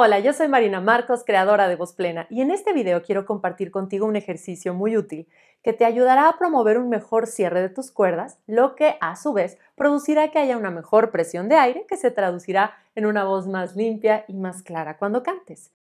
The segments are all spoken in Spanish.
Hola, yo soy Marina Marcos, creadora de Voz Plena, y en este video quiero compartir contigo un ejercicio muy útil que te ayudará a promover un mejor cierre de tus cuerdas, lo que a su vez producirá que haya una mejor presión de aire que se traducirá en una voz más limpia y más clara cuando cantes.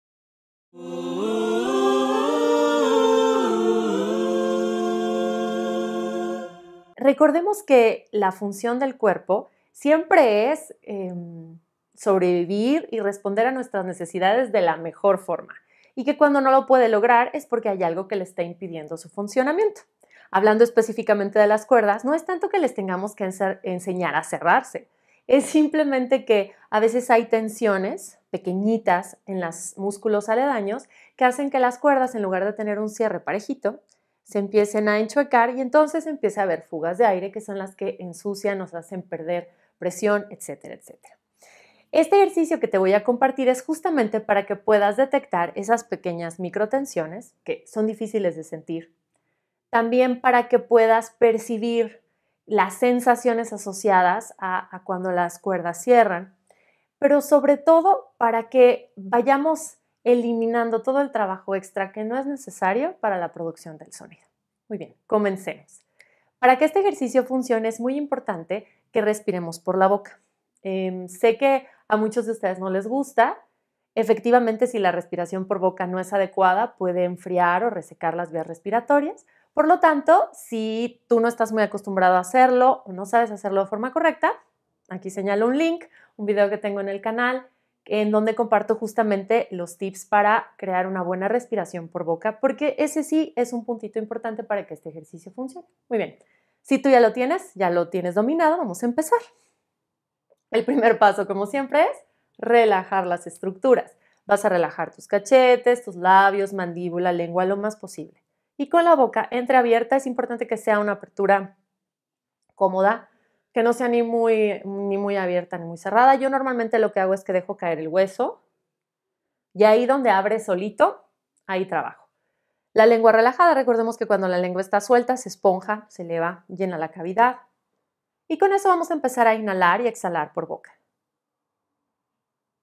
Recordemos que la función del cuerpo siempre es... Em, sobrevivir y responder a nuestras necesidades de la mejor forma. Y que cuando no lo puede lograr es porque hay algo que le está impidiendo su funcionamiento. Hablando específicamente de las cuerdas, no es tanto que les tengamos que enseñar a cerrarse, es simplemente que a veces hay tensiones pequeñitas en los músculos aledaños que hacen que las cuerdas, en lugar de tener un cierre parejito, se empiecen a enchuecar y entonces empieza a haber fugas de aire que son las que ensucian, nos hacen perder presión, etcétera, etcétera. Este ejercicio que te voy a compartir es justamente para que puedas detectar esas pequeñas microtensiones que son difíciles de sentir. También para que puedas percibir las sensaciones asociadas a, cuando las cuerdas cierran, pero sobre todo para que vayamos eliminando todo el trabajo extra que no es necesario para la producción del sonido. Muy bien, comencemos. Para que este ejercicio funcione es muy importante que respiremos por la boca. Em, sé que a muchos de ustedes no les gusta. Efectivamente, si la respiración por boca no es adecuada, puede enfriar o resecar las vías respiratorias. Por lo tanto, si tú no estás muy acostumbrado a hacerlo o no sabes hacerlo de forma correcta, aquí señalo un link, un video que tengo en el canal, en donde comparto justamente los tips para crear una buena respiración por boca, porque ese sí es un puntito importante para que este ejercicio funcione. Muy bien, si tú ya lo tienes, ya lo tienes dominado, vamos a empezar. El primer paso, como siempre, es relajar las estructuras. Vas a relajar tus cachetes, tus labios, mandíbula, lengua lo más posible. Y con la boca entreabierta es importante que sea una apertura cómoda, que no sea ni muy, muy abierta ni muy cerrada. Yo normalmente lo que hago es que dejo caer el hueso y ahí donde abre solito, ahí trabajo. La lengua relajada, recordemos que cuando la lengua está suelta se esponja, se eleva, llena la cavidad. Y con eso vamos a empezar a inhalar y exhalar por boca.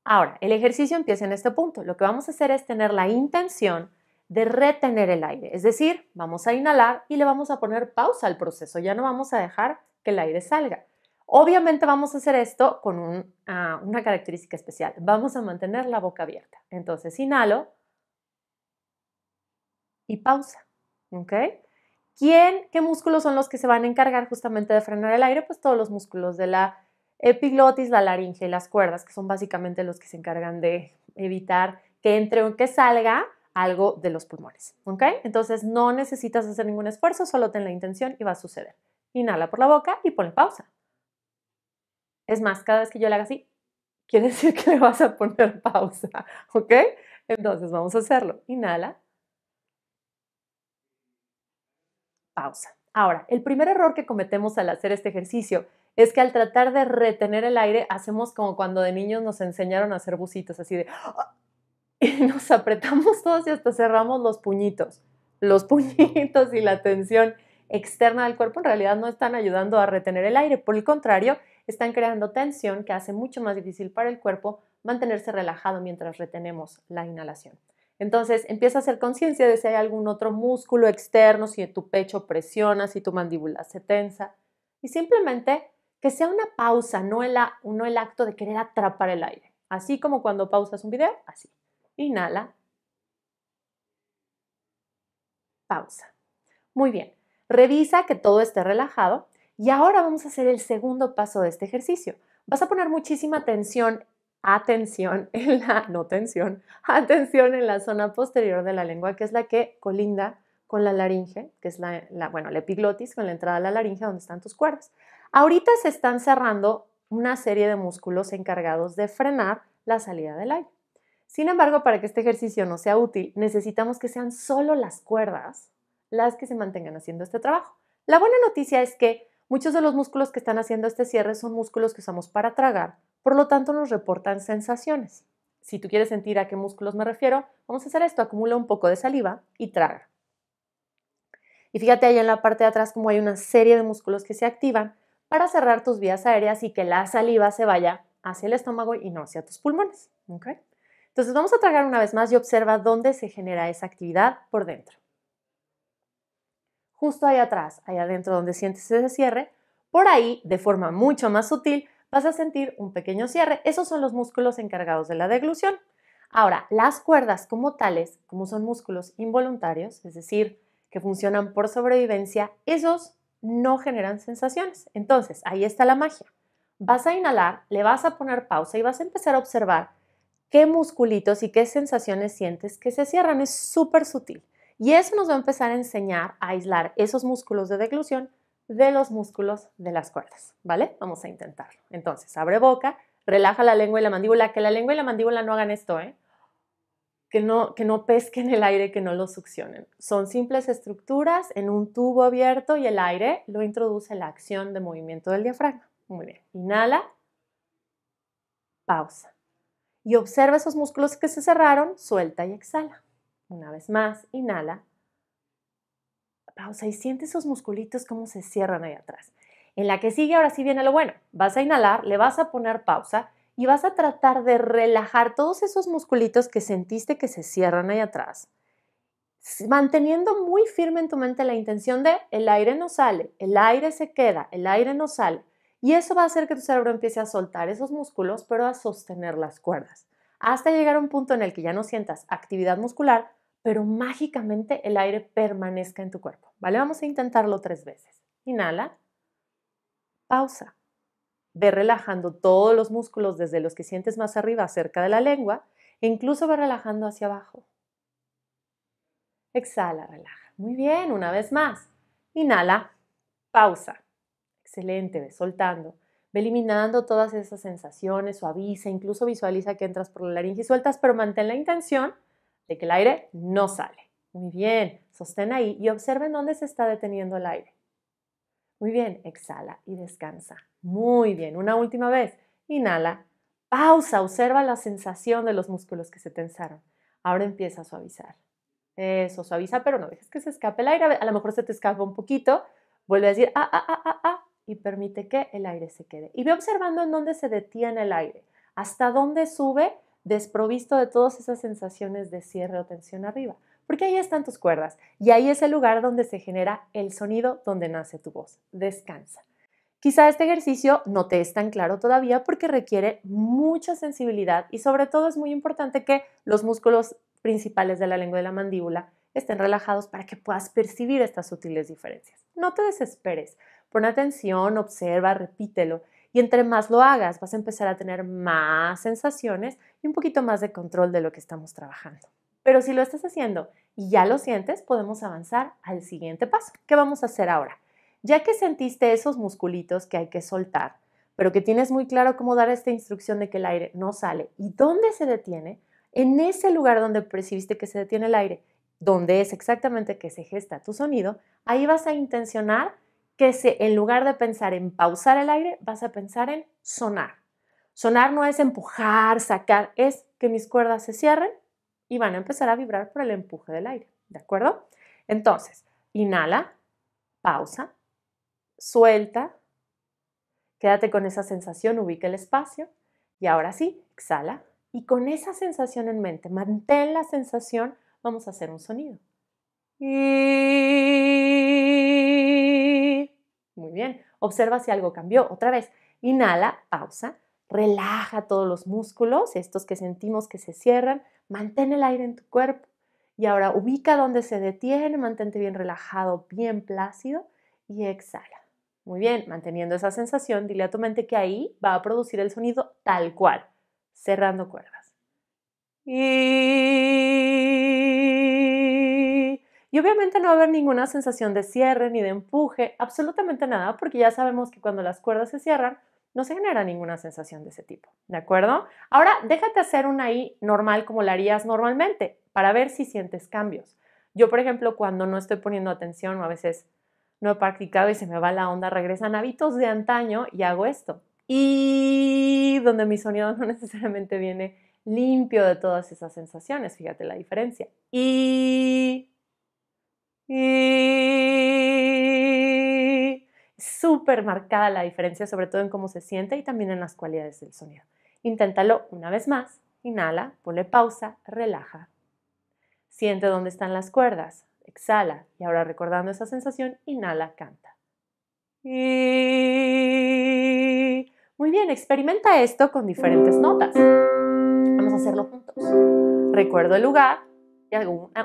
Ahora, el ejercicio empieza en este punto. Lo que vamos a hacer es tener la intención de retener el aire. Es decir, vamos a inhalar y le vamos a poner pausa al proceso. Ya no vamos a dejar que el aire salga. Obviamente vamos a hacer esto con ah, una característica especial. Vamos a mantener la boca abierta. Entonces, inhalo y pausa. ¿Ok? ¿Quién, qué músculos son los que se van a encargar justamente de frenar el aire? Pues todos los músculos de la epiglotis, la laringe y las cuerdas, que son básicamente los que se encargan de evitar que entre o que salga algo de los pulmones. ¿Ok? Entonces no necesitas hacer ningún esfuerzo, solo ten la intención y va a suceder. Inhala por la boca y pon pausa. Es más, cada vez que yo le haga así, quiere decir que le vas a poner pausa. ¿Ok? Entonces vamos a hacerlo. Inhala. pausa. Ahora, el primer error que cometemos al hacer este ejercicio es que al tratar de retener el aire hacemos como cuando de niños nos enseñaron a hacer bucitos, así de... Y nos apretamos todos y hasta cerramos los puñitos. Los puñitos y la tensión externa del cuerpo en realidad no están ayudando a retener el aire, por el contrario, están creando tensión que hace mucho más difícil para el cuerpo mantenerse relajado mientras retenemos la inhalación. Entonces empieza a hacer conciencia de si hay algún otro músculo externo, si tu pecho presiona, si tu mandíbula se tensa. Y simplemente que sea una pausa, no el, el acto de querer atrapar el aire. Así como cuando pausas un video, así. Inhala. Pausa. Muy bien. Revisa que todo esté relajado. Y ahora vamos a hacer el segundo paso de este ejercicio. Vas a poner muchísima atención atención en la, no tensión, atención en la zona posterior de la lengua, que es la que colinda con la laringe, que es la, bueno, la epiglotis, con la entrada de la laringe donde están tus cuerdas. Ahorita se están cerrando una serie de músculos encargados de frenar la salida del aire. Sin embargo, para que este ejercicio no sea útil, necesitamos que sean solo las cuerdas las que se mantengan haciendo este trabajo. La buena noticia es que Muchos de los músculos que están haciendo este cierre son músculos que usamos para tragar, por lo tanto nos reportan sensaciones. Si tú quieres sentir a qué músculos me refiero, vamos a hacer esto, acumula un poco de saliva y traga. Y fíjate ahí en la parte de atrás como hay una serie de músculos que se activan para cerrar tus vías aéreas y que la saliva se vaya hacia el estómago y no hacia tus pulmones. Entonces vamos a tragar una vez más y observa dónde se genera esa actividad por dentro justo ahí atrás, ahí adentro donde sientes ese cierre, por ahí, de forma mucho más sutil, vas a sentir un pequeño cierre. Esos son los músculos encargados de la deglución. Ahora, las cuerdas como tales, como son músculos involuntarios, es decir, que funcionan por sobrevivencia, esos no generan sensaciones. Entonces, ahí está la magia. Vas a inhalar, le vas a poner pausa y vas a empezar a observar qué musculitos y qué sensaciones sientes que se cierran. Es súper sutil. Y eso nos va a empezar a enseñar a aislar esos músculos de declusión de los músculos de las cuerdas, ¿vale? Vamos a intentarlo. Entonces, abre boca, relaja la lengua y la mandíbula, que la lengua y la mandíbula no hagan esto, ¿eh? Que no, que no pesquen el aire, que no lo succionen. Son simples estructuras en un tubo abierto y el aire lo introduce la acción de movimiento del diafragma. Muy bien, inhala, pausa. Y observa esos músculos que se cerraron, suelta y exhala. Una vez más, inhala. Pausa y siente esos musculitos cómo se cierran ahí atrás. En la que sigue, ahora sí viene lo bueno. Vas a inhalar, le vas a poner pausa y vas a tratar de relajar todos esos musculitos que sentiste que se cierran ahí atrás. Manteniendo muy firme en tu mente la intención de el aire no sale, el aire se queda, el aire no sale. Y eso va a hacer que tu cerebro empiece a soltar esos músculos, pero a sostener las cuerdas hasta llegar a un punto en el que ya no sientas actividad muscular, pero mágicamente el aire permanezca en tu cuerpo. ¿Vale? Vamos a intentarlo tres veces. Inhala, pausa. Ve relajando todos los músculos desde los que sientes más arriba cerca de la lengua e incluso ve relajando hacia abajo. Exhala, relaja. Muy bien, una vez más. Inhala, pausa. Excelente, ve soltando eliminando todas esas sensaciones, suaviza, incluso visualiza que entras por la laringe y sueltas, pero mantén la intención de que el aire no sale. Muy bien, sostén ahí y observen dónde se está deteniendo el aire. Muy bien, exhala y descansa. Muy bien, una última vez. Inhala, pausa, observa la sensación de los músculos que se tensaron. Ahora empieza a suavizar. Eso, suaviza, pero no dejes que se escape el aire. A lo mejor se te escapa un poquito. Vuelve a decir, ah, ah, ah, ah, ah y permite que el aire se quede. Y ve observando en dónde se detiene el aire, hasta dónde sube desprovisto de todas esas sensaciones de cierre o tensión arriba, porque ahí están tus cuerdas y ahí es el lugar donde se genera el sonido donde nace tu voz. Descansa. Quizá este ejercicio no te es tan claro todavía porque requiere mucha sensibilidad y sobre todo es muy importante que los músculos principales de la lengua y de la mandíbula estén relajados para que puedas percibir estas sutiles diferencias. No te desesperes, Pon atención, observa, repítelo. Y entre más lo hagas, vas a empezar a tener más sensaciones y un poquito más de control de lo que estamos trabajando. Pero si lo estás haciendo y ya lo sientes, podemos avanzar al siguiente paso. ¿Qué vamos a hacer ahora? Ya que sentiste esos musculitos que hay que soltar, pero que tienes muy claro cómo dar esta instrucción de que el aire no sale y dónde se detiene, en ese lugar donde percibiste que se detiene el aire, donde es exactamente que se gesta tu sonido, ahí vas a intencionar que se, en lugar de pensar en pausar el aire, vas a pensar en sonar. Sonar no es empujar, sacar, es que mis cuerdas se cierren y van a empezar a vibrar por el empuje del aire, ¿de acuerdo? Entonces, inhala, pausa, suelta, quédate con esa sensación, ubica el espacio y ahora sí, exhala y con esa sensación en mente, mantén la sensación, vamos a hacer un sonido. Muy bien. Observa si algo cambió. Otra vez. Inhala, pausa. Relaja todos los músculos, estos que sentimos que se cierran. Mantén el aire en tu cuerpo. Y ahora ubica donde se detiene, mantente bien relajado, bien plácido y exhala. Muy bien, manteniendo esa sensación, dile a tu mente que ahí va a producir el sonido tal cual, cerrando cuerdas. Y obviamente no va a haber ninguna sensación de cierre ni de empuje, absolutamente nada, porque ya sabemos que cuando las cuerdas se cierran, no se genera ninguna sensación de ese tipo, ¿de acuerdo? Ahora, déjate hacer una I normal como la harías normalmente, para ver si sientes cambios. Yo, por ejemplo, cuando no estoy poniendo atención o a veces no he practicado y se me va la onda, regresan hábitos de antaño y hago esto. Y donde mi sonido no necesariamente viene limpio de todas esas sensaciones, fíjate la diferencia. Y y súper marcada la diferencia, sobre todo en cómo se siente y también en las cualidades del sonido. Inténtalo una vez más. Inhala, ponle pausa, relaja. Siente dónde están las cuerdas. Exhala y ahora recordando esa sensación, inhala, canta. Y... Muy bien, experimenta esto con diferentes notas. Vamos a hacerlo juntos. Recuerdo el lugar,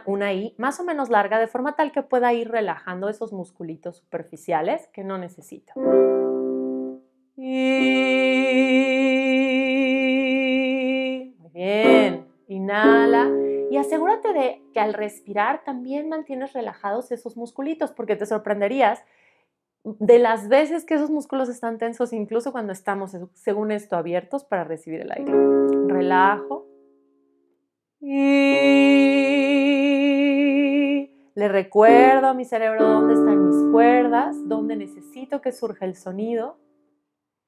una, I más o menos larga de forma tal que pueda ir relajando esos musculitos superficiales que no necesito. bien, inhala y asegúrate de que al respirar también mantienes relajados esos musculitos porque te sorprenderías de las veces que esos músculos están tensos incluso cuando estamos, según esto, abiertos para recibir el aire. Relajo. Y... Le recuerdo a mi cerebro dónde están mis cuerdas, dónde necesito que surja el sonido.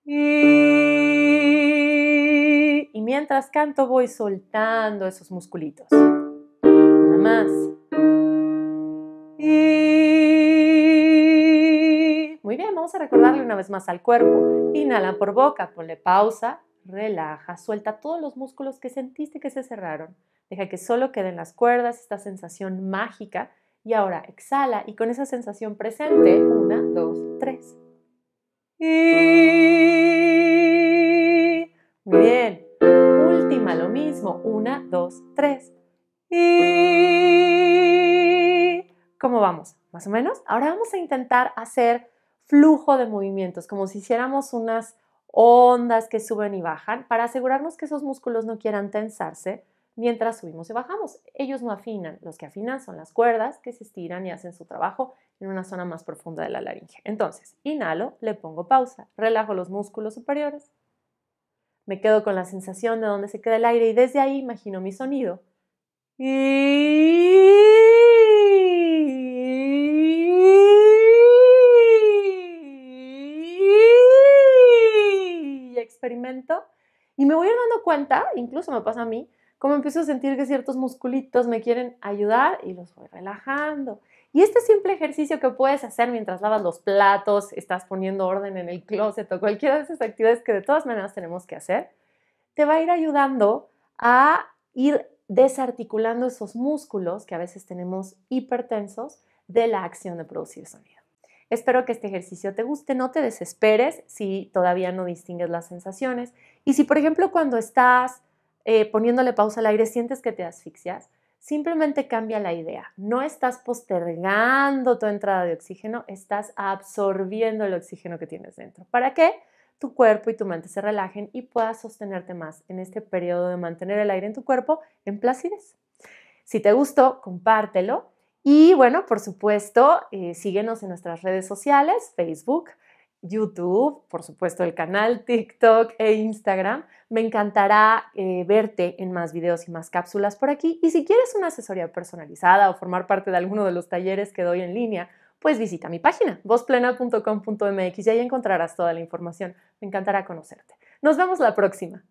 Y, mientras canto voy soltando esos musculitos. Nada más. Y, muy bien, vamos a recordarle una vez más al cuerpo. Inhala por boca, ponle pausa, relaja, suelta todos los músculos que sentiste que se cerraron. Deja que solo queden las cuerdas, esta sensación mágica y ahora exhala y con esa sensación presente, una, dos, tres. Y... Muy bien. Última, lo mismo. Una, dos, tres. ¿Cómo vamos? ¿Más o menos? Ahora vamos a intentar hacer flujo de movimientos, como si hiciéramos unas ondas que suben y bajan, para asegurarnos que esos músculos no quieran tensarse mientras subimos y bajamos. Ellos no afinan, los que afinan son las cuerdas que se estiran y hacen su trabajo en una zona más profunda de la laringe. Entonces, inhalo, le pongo pausa, relajo los músculos superiores, me quedo con la sensación de dónde se queda el aire y desde ahí imagino mi sonido. Y... experimento y me voy dando cuenta, incluso me pasa a mí, como empiezo a sentir que ciertos musculitos me quieren ayudar y los voy relajando. Y este simple ejercicio que puedes hacer mientras lavas los platos, estás poniendo orden en el closet o cualquiera de esas actividades que de todas maneras tenemos que hacer, te va a ir ayudando a ir desarticulando esos músculos que a veces tenemos hipertensos de la acción de producir sonido. Espero que este ejercicio te guste, no te desesperes si todavía no distingues las sensaciones y si por ejemplo cuando estás eh, poniéndole pausa al aire, sientes que te asfixias, simplemente cambia la idea. No estás postergando tu entrada de oxígeno, estás absorbiendo el oxígeno que tienes dentro. ¿Para que Tu cuerpo y tu mente se relajen y puedas sostenerte más en este periodo de mantener el aire en tu cuerpo en placidez. Si te gustó, compártelo. Y bueno, por supuesto, eh, síguenos en nuestras redes sociales, Facebook, YouTube, por supuesto el canal, TikTok e Instagram. Me encantará eh, verte en más videos y más cápsulas por aquí. Y si quieres una asesoría personalizada o formar parte de alguno de los talleres que doy en línea, pues visita mi página, vozplena.com.mx y ahí encontrarás toda la información. Me encantará conocerte. Nos vemos la próxima.